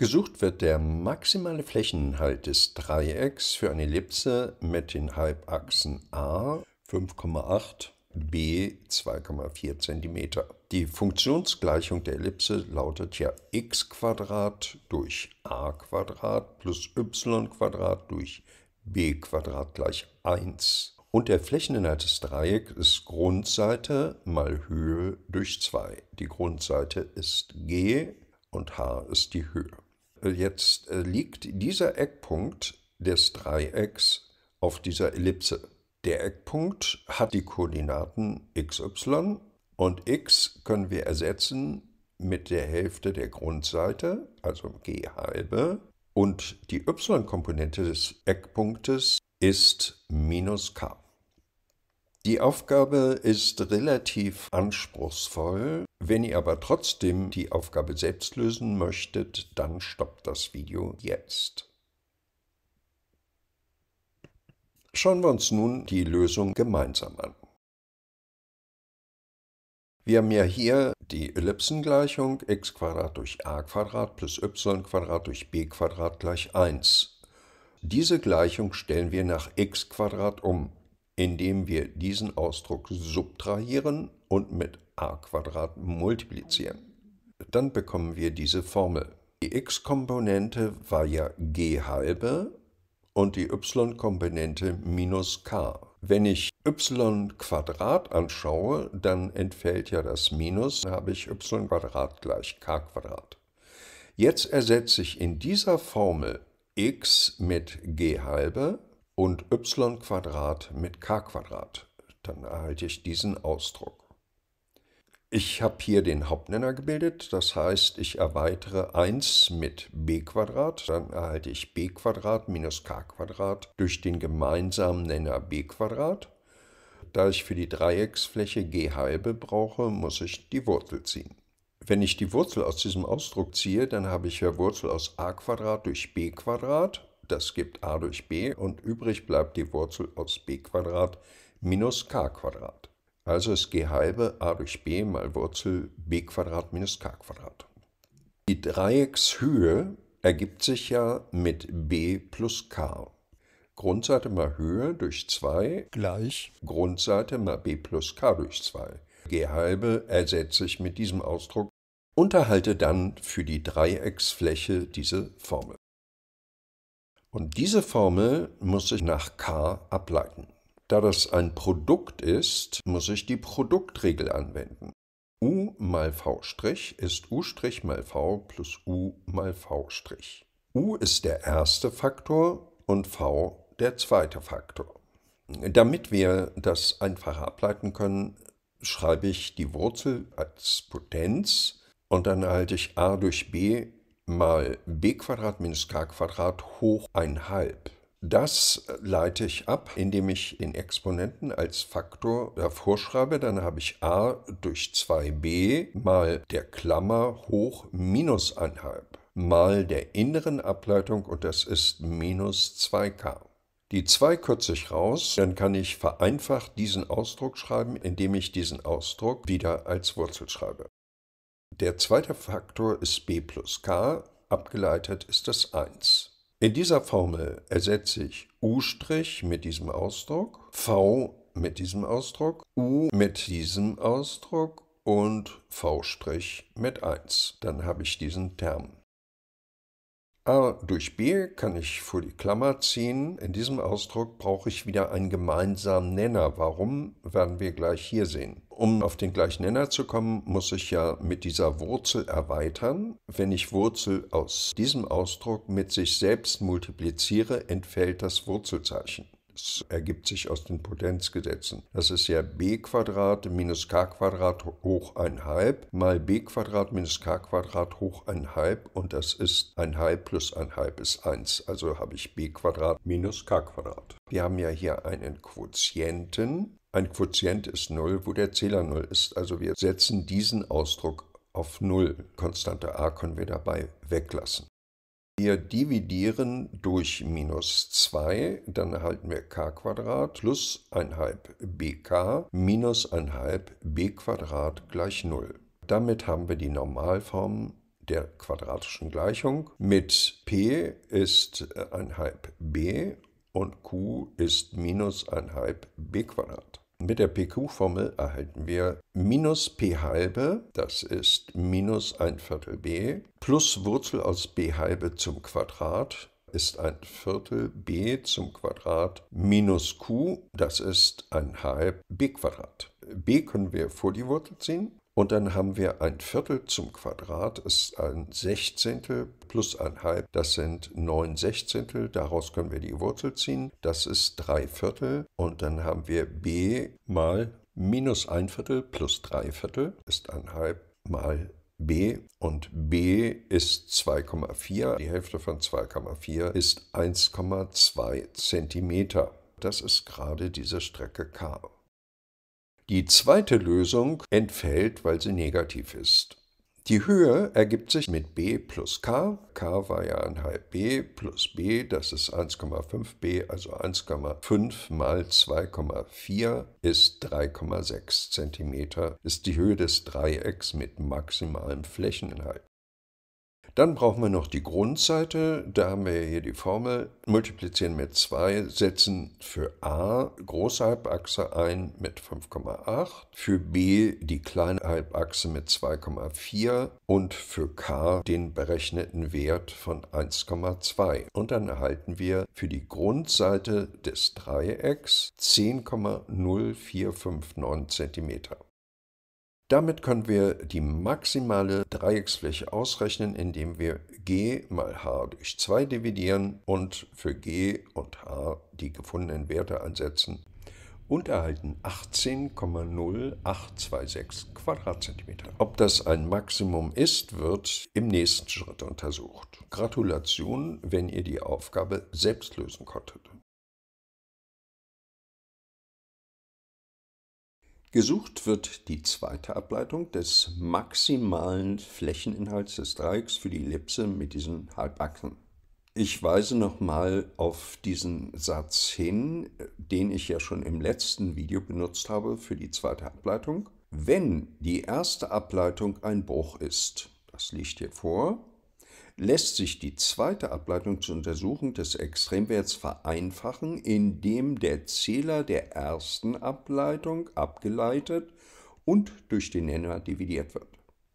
Gesucht wird der maximale Flächeninhalt des Dreiecks für eine Ellipse mit den Halbachsen a 5,8 b 2,4 cm. Die Funktionsgleichung der Ellipse lautet ja x durch a plus y durch b gleich 1. Und der Flächeninhalt des Dreiecks ist Grundseite mal Höhe durch 2. Die Grundseite ist g und h ist die Höhe. Jetzt äh, liegt dieser Eckpunkt des Dreiecks auf dieser Ellipse. Der Eckpunkt hat die Koordinaten xy und x können wir ersetzen mit der Hälfte der Grundseite, also g halbe. Und die y-Komponente des Eckpunktes ist minus k. Die Aufgabe ist relativ anspruchsvoll. Wenn ihr aber trotzdem die Aufgabe selbst lösen möchtet, dann stoppt das Video jetzt. Schauen wir uns nun die Lösung gemeinsam an. Wir haben ja hier die Ellipsengleichung x durch a plus y durch b gleich 1. Diese Gleichung stellen wir nach x um indem wir diesen Ausdruck subtrahieren und mit a multiplizieren. Dann bekommen wir diese Formel. Die x-Komponente war ja g halbe und die y-Komponente minus k. Wenn ich y anschaue, dann entfällt ja das Minus, dann habe ich y gleich k. Jetzt ersetze ich in dieser Formel x mit g halbe und y mit k, dann erhalte ich diesen Ausdruck. Ich habe hier den Hauptnenner gebildet, das heißt, ich erweitere 1 mit b, dann erhalte ich b minus k durch den gemeinsamen Nenner b. Da ich für die Dreiecksfläche g halbe brauche, muss ich die Wurzel ziehen. Wenn ich die Wurzel aus diesem Ausdruck ziehe, dann habe ich ja Wurzel aus a durch b das gibt a durch b und übrig bleibt die Wurzel aus b minus k. Also ist g halbe a durch b mal Wurzel b minus k. Die Dreieckshöhe ergibt sich ja mit b plus k. Grundseite mal Höhe durch 2 gleich Grundseite mal b plus k durch 2. g halbe ersetze ich mit diesem Ausdruck und erhalte dann für die Dreiecksfläche diese Formel. Und diese Formel muss ich nach K ableiten. Da das ein Produkt ist, muss ich die Produktregel anwenden. U mal V' ist U' mal V plus U mal V'. U ist der erste Faktor und V der zweite Faktor. Damit wir das einfacher ableiten können, schreibe ich die Wurzel als Potenz und dann erhalte ich a durch b mal b minus k hoch halb. Das leite ich ab, indem ich den Exponenten als Faktor davor schreibe. Dann habe ich a durch 2b mal der Klammer hoch minus halb mal der inneren Ableitung und das ist minus 2k. Die 2 kürze ich raus, dann kann ich vereinfacht diesen Ausdruck schreiben, indem ich diesen Ausdruck wieder als Wurzel schreibe. Der zweite Faktor ist b plus k, abgeleitet ist das 1. In dieser Formel ersetze ich u' mit diesem Ausdruck, v mit diesem Ausdruck, u mit diesem Ausdruck und v' mit 1. Dann habe ich diesen Term. A äh, durch B kann ich vor die Klammer ziehen. In diesem Ausdruck brauche ich wieder einen gemeinsamen Nenner. Warum, werden wir gleich hier sehen. Um auf den gleichen Nenner zu kommen, muss ich ja mit dieser Wurzel erweitern. Wenn ich Wurzel aus diesem Ausdruck mit sich selbst multipliziere, entfällt das Wurzelzeichen. Das ergibt sich aus den Potenzgesetzen. Das ist ja b Quadrat minus k Quadrat hoch halb mal b Quadrat minus k Quadrat hoch halb und das ist ein halb plus ein halb ist 1. Also habe ich b Quadrat minus k Quadrat. Wir haben ja hier einen Quotienten. Ein Quotient ist 0, wo der Zähler 0 ist. Also wir setzen diesen Ausdruck auf 0. Konstante a können wir dabei weglassen. Wir dividieren durch minus 2, dann erhalten wir k plus 1 halb bk minus 1 halb b gleich 0. Damit haben wir die Normalform der quadratischen Gleichung mit p ist 1 äh, halb b und q ist minus 1 halb b mit der PQ-Formel erhalten wir minus p halbe, das ist minus ein Viertel b, plus Wurzel aus b halbe zum Quadrat ist ein Viertel b zum Quadrat minus q, das ist ein halb b Quadrat. b können wir vor die Wurzel ziehen und dann haben wir ein Viertel zum Quadrat, ist ein Sechzehntel plus ein Halb, das sind neun Sechzehntel, daraus können wir die Wurzel ziehen, das ist drei Viertel und dann haben wir b mal minus ein Viertel plus drei Viertel ist ein Halb mal b und b ist 2,4, die Hälfte von 2,4 ist 1,2 Zentimeter. Das ist gerade diese Strecke k. Die zweite Lösung entfällt, weil sie negativ ist. Die Höhe ergibt sich mit b plus k. k war ja 1,5b plus b, das ist 1,5b, also 1,5 mal 2,4 ist 3,6 cm, ist die Höhe des Dreiecks mit maximalem Flächeninhalt. Dann brauchen wir noch die Grundseite. Da haben wir hier die Formel. Multiplizieren mit 2, setzen für a große Halbachse ein mit 5,8, für b die kleine Halbachse mit 2,4 und für k den berechneten Wert von 1,2. Und dann erhalten wir für die Grundseite des Dreiecks 10,0459 cm. Damit können wir die maximale Dreiecksfläche ausrechnen, indem wir g mal h durch 2 dividieren und für g und h die gefundenen Werte einsetzen und erhalten 18,0826 Quadratzentimeter. Ob das ein Maximum ist, wird im nächsten Schritt untersucht. Gratulation, wenn ihr die Aufgabe selbst lösen konntet. Gesucht wird die zweite Ableitung des maximalen Flächeninhalts des Dreiecks für die Ellipse mit diesen Halbachsen. Ich weise nochmal auf diesen Satz hin, den ich ja schon im letzten Video benutzt habe für die zweite Ableitung. Wenn die erste Ableitung ein Bruch ist, das liegt hier vor, lässt sich die zweite Ableitung zur Untersuchung des Extremwerts vereinfachen, indem der Zähler der ersten Ableitung abgeleitet und durch den Nenner dividiert wird.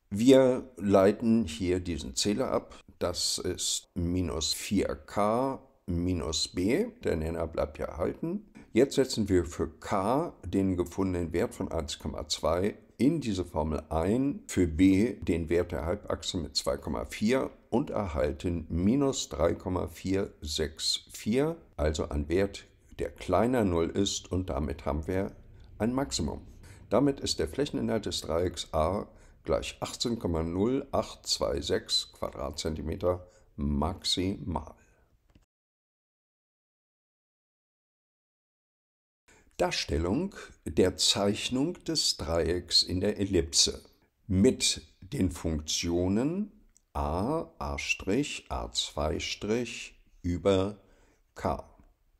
Wir leiten hier diesen Zähler ab. Das ist minus 4k minus b. Der Nenner bleibt ja erhalten. Jetzt setzen wir für k den gefundenen Wert von 1,2 in diese Formel ein für b den Wert der Halbachse mit 2,4 und erhalten minus 3,464, also ein Wert, der kleiner 0 ist und damit haben wir ein Maximum. Damit ist der Flächeninhalt des Dreiecks A gleich 18,0826 Quadratzentimeter maximal. Darstellung der Zeichnung des Dreiecks in der Ellipse mit den Funktionen a, a', a2' über k.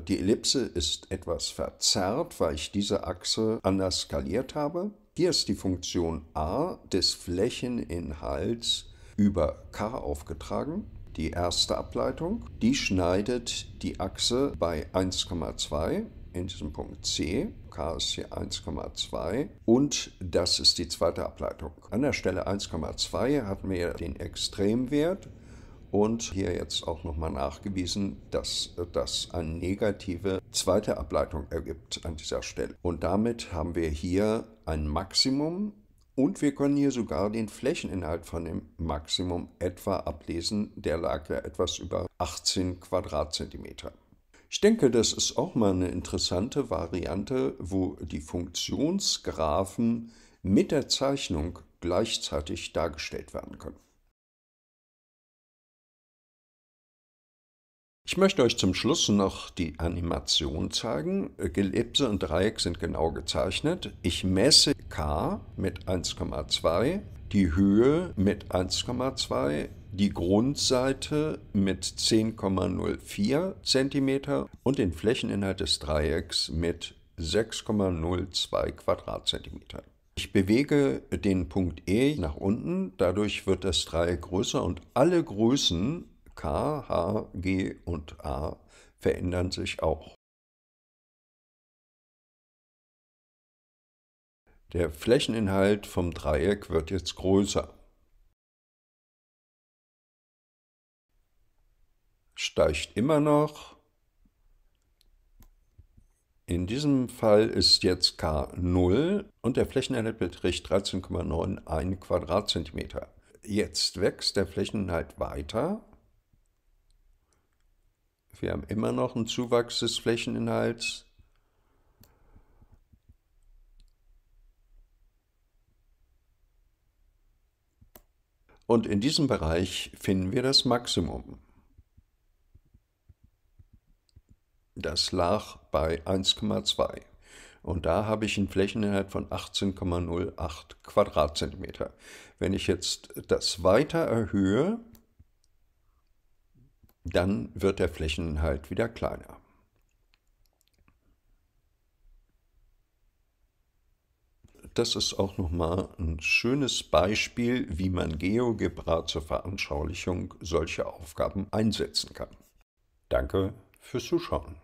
Die Ellipse ist etwas verzerrt, weil ich diese Achse anders skaliert habe. Hier ist die Funktion a des Flächeninhalts über k aufgetragen. Die erste Ableitung, die schneidet die Achse bei 1,2 in diesem Punkt C, K ist hier 1,2 und das ist die zweite Ableitung. An der Stelle 1,2 hatten wir den Extremwert und hier jetzt auch nochmal nachgewiesen, dass das eine negative zweite Ableitung ergibt an dieser Stelle. Und damit haben wir hier ein Maximum und wir können hier sogar den Flächeninhalt von dem Maximum etwa ablesen. Der lag ja etwas über 18 Quadratzentimeter. Ich denke, das ist auch mal eine interessante Variante, wo die Funktionsgraphen mit der Zeichnung gleichzeitig dargestellt werden können. Ich möchte euch zum Schluss noch die Animation zeigen. Ellipse und Dreieck sind genau gezeichnet. Ich messe k mit 1,2, die Höhe mit 1,2 die Grundseite mit 10,04 cm und den Flächeninhalt des Dreiecks mit 6,02 Quadratzentimetern. Ich bewege den Punkt E nach unten, dadurch wird das Dreieck größer und alle Größen K, H, G und A verändern sich auch. Der Flächeninhalt vom Dreieck wird jetzt größer. steigt immer noch. In diesem Fall ist jetzt K 0 und der Flächeninhalt beträgt 13,91 Quadratzentimeter. Jetzt wächst der Flächeninhalt weiter. Wir haben immer noch einen Zuwachs des Flächeninhalts. Und in diesem Bereich finden wir das Maximum. Das lag bei 1,2. Und da habe ich einen Flächeninhalt von 18,08 Quadratzentimeter. Wenn ich jetzt das weiter erhöhe, dann wird der Flächeninhalt wieder kleiner. Das ist auch nochmal ein schönes Beispiel, wie man GeoGebra zur Veranschaulichung solcher Aufgaben einsetzen kann. Danke fürs Zuschauen.